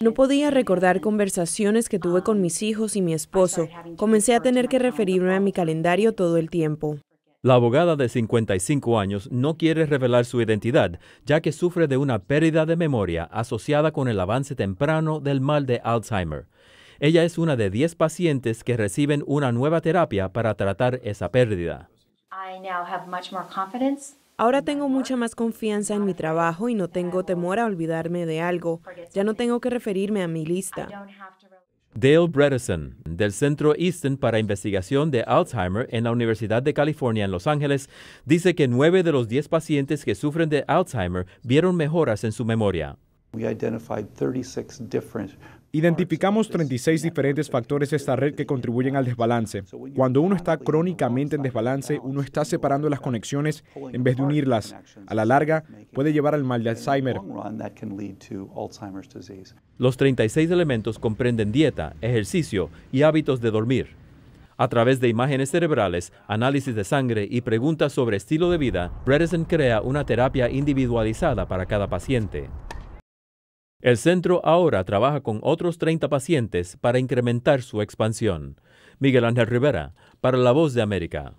No podía recordar conversaciones que tuve con mis hijos y mi esposo. Comencé a tener que referirme a mi calendario todo el tiempo. La abogada de 55 años no quiere revelar su identidad, ya que sufre de una pérdida de memoria asociada con el avance temprano del mal de Alzheimer. Ella es una de 10 pacientes que reciben una nueva terapia para tratar esa pérdida. I now have much more Ahora tengo mucha más confianza en mi trabajo y no tengo temor a olvidarme de algo. Ya no tengo que referirme a mi lista. Dale Bredesen, del Centro Eastern para Investigación de Alzheimer en la Universidad de California en Los Ángeles, dice que nueve de los diez pacientes que sufren de Alzheimer vieron mejoras en su memoria. Identificamos 36 diferentes factores de esta red que contribuyen al desbalance. Cuando uno está crónicamente en desbalance, uno está separando las conexiones en vez de unirlas. A la larga, puede llevar al mal de Alzheimer. Los 36 elementos comprenden dieta, ejercicio y hábitos de dormir. A través de imágenes cerebrales, análisis de sangre y preguntas sobre estilo de vida, Bredesen crea una terapia individualizada para cada paciente. El centro ahora trabaja con otros 30 pacientes para incrementar su expansión. Miguel Ángel Rivera, para La Voz de América.